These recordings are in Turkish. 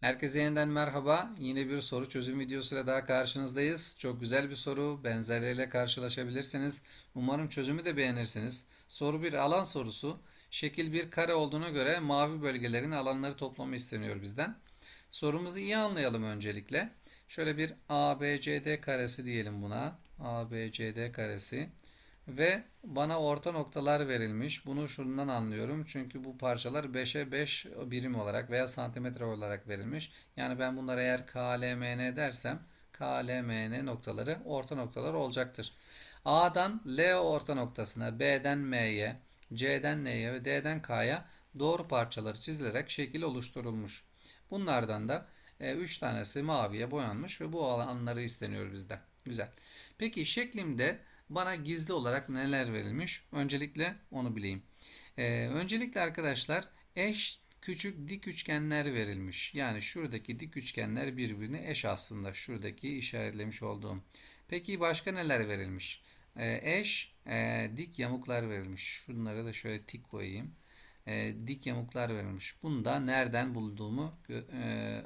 Herkese yeniden merhaba. Yine bir soru çözüm videosuyla daha karşınızdayız. Çok güzel bir soru. Benzerleriyle karşılaşabilirsiniz. Umarım çözümü de beğenirsiniz. Soru bir alan sorusu. Şekil bir kare olduğuna göre mavi bölgelerin alanları toplamı isteniyor bizden. Sorumuzu iyi anlayalım öncelikle. Şöyle bir ABCD karesi diyelim buna. ABCD karesi. karesi ve bana orta noktalar verilmiş. Bunu şundan anlıyorum. Çünkü bu parçalar 5'e 5 birim olarak veya santimetre olarak verilmiş. Yani ben bunlara eğer KLMN dersem KLMN noktaları orta noktalar olacaktır. A'dan L orta noktasına, B'den M'ye, C'den N'ye ve D'den K'ya doğru parçaları çizilerek şekil oluşturulmuş. Bunlardan da 3 e, tanesi maviye boyanmış ve bu alanları isteniyor bizden. Güzel. Peki şeklimde bana gizli olarak neler verilmiş? Öncelikle onu bileyim. Ee, öncelikle arkadaşlar eş küçük dik üçgenler verilmiş. Yani şuradaki dik üçgenler birbirine eş aslında. Şuradaki işaretlemiş olduğum. Peki başka neler verilmiş? Ee, eş e, dik yamuklar verilmiş. Şunlara da şöyle tik koyayım. E, dik yamuklar verilmiş. Bunu da nereden bulduğumu e,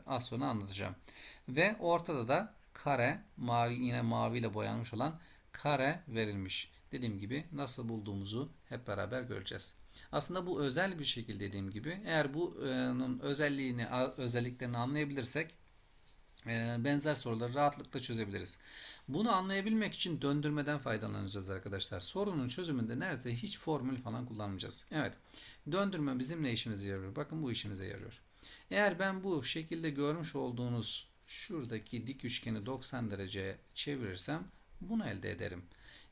az sonra anlatacağım. Ve ortada da kare mavi yine maviyle boyanmış olan kare verilmiş. Dediğim gibi nasıl bulduğumuzu hep beraber göreceğiz. Aslında bu özel bir şekil dediğim gibi. Eğer bunun e, özelliğini, özelliklerini anlayabilirsek e, benzer soruları rahatlıkla çözebiliriz. Bunu anlayabilmek için döndürmeden faydalanacağız arkadaşlar. Sorunun çözümünde neredeyse hiç formül falan kullanmayacağız. Evet. Döndürme bizim ne işimize yarıyor? Bakın bu işimize yarıyor. Eğer ben bu şekilde görmüş olduğunuz şuradaki dik üçgeni 90 derece çevirirsem bunu elde ederim.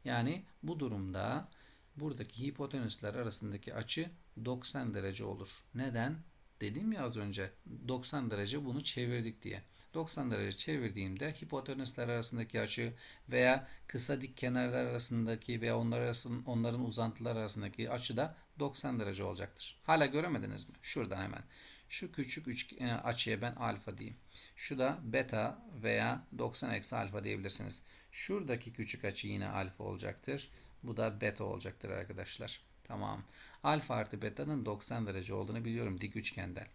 Yani bu durumda buradaki hipotenüsler arasındaki açı 90 derece olur. Neden? Dedim ya az önce 90 derece bunu çevirdik diye. 90 derece çevirdiğimde hipotenüsler arasındaki açı veya kısa dik kenarlar arasındaki veya onlar arasın, onların uzantılar arasındaki açı da 90 derece olacaktır. Hala göremediniz mi? Şuradan hemen. Şu küçük üç, e, açıya ben alfa diyeyim. Şu da beta veya 90 eksi alfa diyebilirsiniz. Şuradaki küçük açı yine alfa olacaktır. Bu da beta olacaktır arkadaşlar. Tamam. Alfa artı beta'nın 90 derece olduğunu biliyorum dik üçgenden.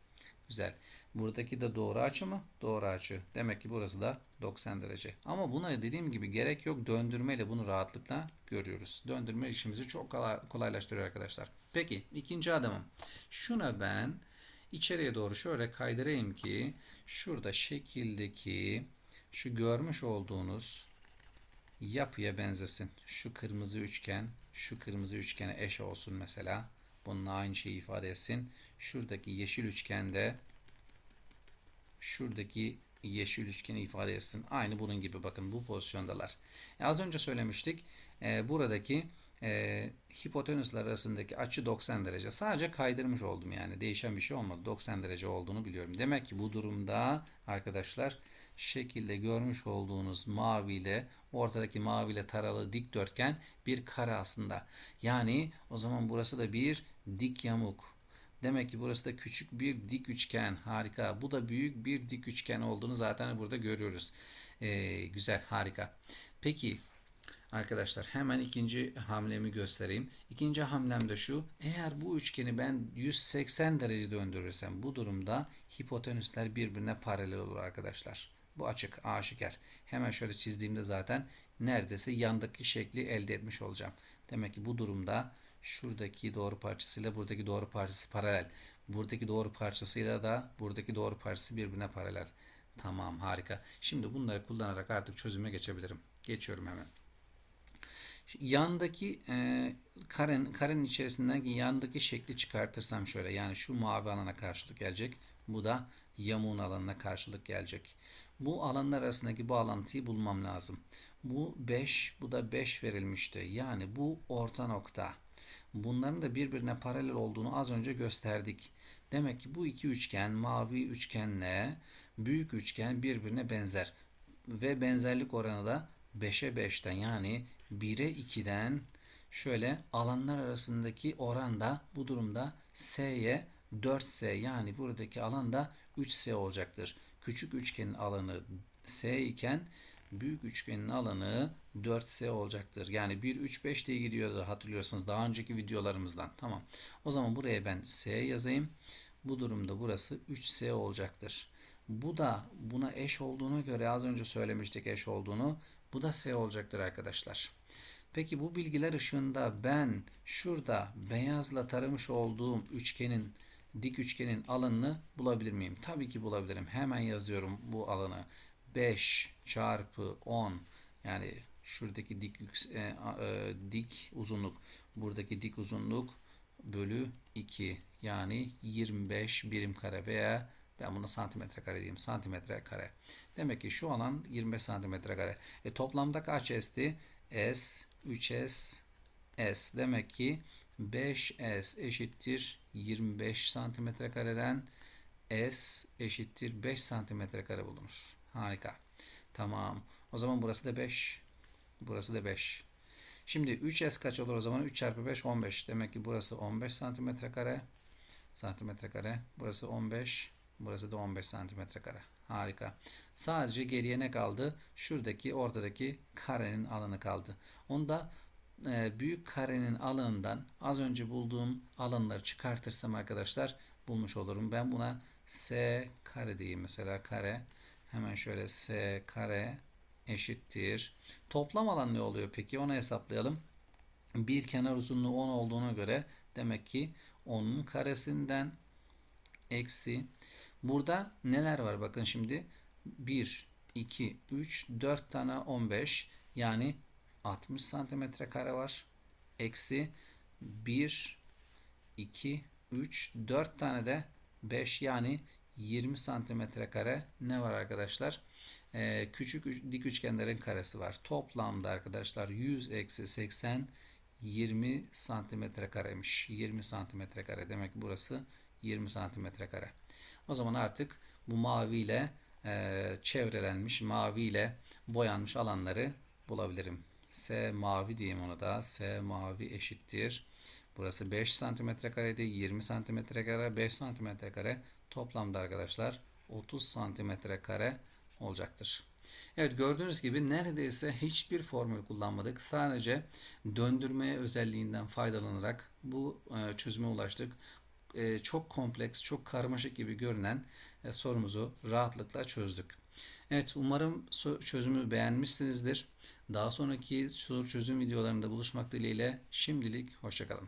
Güzel. Buradaki de doğru açı mı? Doğru açı. Demek ki burası da 90 derece. Ama buna dediğim gibi gerek yok. Döndürmeyle bunu rahatlıkla görüyoruz. Döndürme işimizi çok kolaylaştırıyor arkadaşlar. Peki ikinci adımım. Şuna ben içeriye doğru şöyle kaydırayım ki şurada şekildeki şu görmüş olduğunuz yapıya benzesin. Şu kırmızı üçgen, şu kırmızı üçgene eş olsun mesela. Bununla aynı şeyi ifade etsin. Şuradaki yeşil üçgen de şuradaki yeşil üçgeni ifade etsin. Aynı bunun gibi bakın bu pozisyondalar. E az önce söylemiştik. E, buradaki buradaki e, hipotenüsler arasındaki açı 90 derece. Sadece kaydırmış oldum yani değişen bir şey olmadı. 90 derece olduğunu biliyorum. Demek ki bu durumda arkadaşlar şekilde görmüş olduğunuz mavi ile ortadaki mavi ile taralı dikdörtgen bir kare aslında. Yani o zaman burası da bir dik yamuk. Demek ki burası da küçük bir dik üçgen. Harika. Bu da büyük bir dik üçgen olduğunu zaten burada görüyoruz. Ee, güzel, harika. Peki Arkadaşlar hemen ikinci hamlemi göstereyim. İkinci hamlem de şu. Eğer bu üçgeni ben 180 derece döndürürsem bu durumda hipotenüsler birbirine paralel olur arkadaşlar. Bu açık, aşikar. Hemen şöyle çizdiğimde zaten neredeyse yandaki şekli elde etmiş olacağım. Demek ki bu durumda şuradaki doğru parçasıyla buradaki doğru parçası paralel. Buradaki doğru parçasıyla da buradaki doğru parçası birbirine paralel. Tamam harika. Şimdi bunları kullanarak artık çözüme geçebilirim. Geçiyorum hemen. Yandaki e, karen, karen içerisinden yandaki şekli çıkartırsam şöyle yani şu mavi alana karşılık gelecek. Bu da yamuğun alanına karşılık gelecek. Bu alanlar arasındaki bağlantıyı bulmam lazım. Bu 5, bu da 5 verilmişti. Yani bu orta nokta. Bunların da birbirine paralel olduğunu az önce gösterdik. Demek ki bu iki üçgen, mavi üçgenle büyük üçgen birbirine benzer. Ve benzerlik oranı da 5'e 5'ten yani 1'e 2'den şöyle alanlar arasındaki oran da bu durumda s'ye 4s yani buradaki alan da 3s olacaktır. Küçük üçgenin alanı s iken büyük üçgenin alanı 4S olacaktır. Yani 1, 3, 5 diye gidiyordu hatırlıyorsanız daha önceki videolarımızdan. Tamam. O zaman buraya ben S yazayım. Bu durumda burası 3S olacaktır. Bu da buna eş olduğuna göre az önce söylemiştik eş olduğunu. Bu da S olacaktır arkadaşlar. Peki bu bilgiler ışığında ben şurada beyazla taramış olduğum üçgenin dik üçgenin alanını bulabilir miyim? Tabii ki bulabilirim. Hemen yazıyorum bu alanı. 5 çarpı 10 yani şuradaki dik e, e, dik uzunluk buradaki dik uzunluk bölü 2 yani 25 birim kare veya ben bunu santimetre kare diyeyim. Santimetre kare. Demek ki şu alan 25 santimetre kare. E, toplamda kaç S'di? S, 3S, S. Demek ki 5S eşittir 25 santimetre kareden S eşittir 5 santimetre kare bulunur. Harika. Tamam. O zaman burası da 5. Burası da 5. Şimdi 3S kaç olur o zaman? 3 çarpı 5 15. Demek ki burası 15 santimetre kare. Santimetre kare. Burası 15. Burası da 15 santimetre kare. Harika. Sadece geriye ne kaldı? Şuradaki ortadaki karenin alanı kaldı. Onu da e, büyük karenin alanından az önce bulduğum alanları çıkartırsam arkadaşlar bulmuş olurum. Ben buna S kare diyeyim mesela kare. Hemen şöyle S kare eşittir. Toplam alan ne oluyor peki? Onu hesaplayalım. Bir kenar uzunluğu 10 olduğuna göre demek ki 10'un karesinden eksi. Burada neler var bakın şimdi 1, 2, 3, 4 tane 15 yani 60 santimetre kare var. Eksi 1, 2, 3, 4 tane de 5 yani 20 santimetre kare ne var arkadaşlar? Ee, küçük dik üçgenlerin karesi var. Toplamda arkadaşlar 100 eksi 80 20 santimetre karemiş. 20 santimetre kare demek burası 20 santimetre kare. O zaman artık bu maviyle e, çevrelenmiş, maviyle boyanmış alanları bulabilirim. S mavi diyeyim ona da. S mavi eşittir. Burası 5 santimetre kareydi. 20 santimetre kare, 5 santimetre kare. Toplamda arkadaşlar 30 santimetre kare olacaktır. Evet gördüğünüz gibi neredeyse hiçbir formül kullanmadık. Sadece döndürme özelliğinden faydalanarak bu e, çözüme ulaştık. E, çok kompleks, çok karmaşık gibi görünen e, sorumuzu rahatlıkla çözdük. Evet umarım çözümü beğenmişsinizdir. Daha sonraki soru çözüm videolarında buluşmak dileğiyle şimdilik hoşçakalın.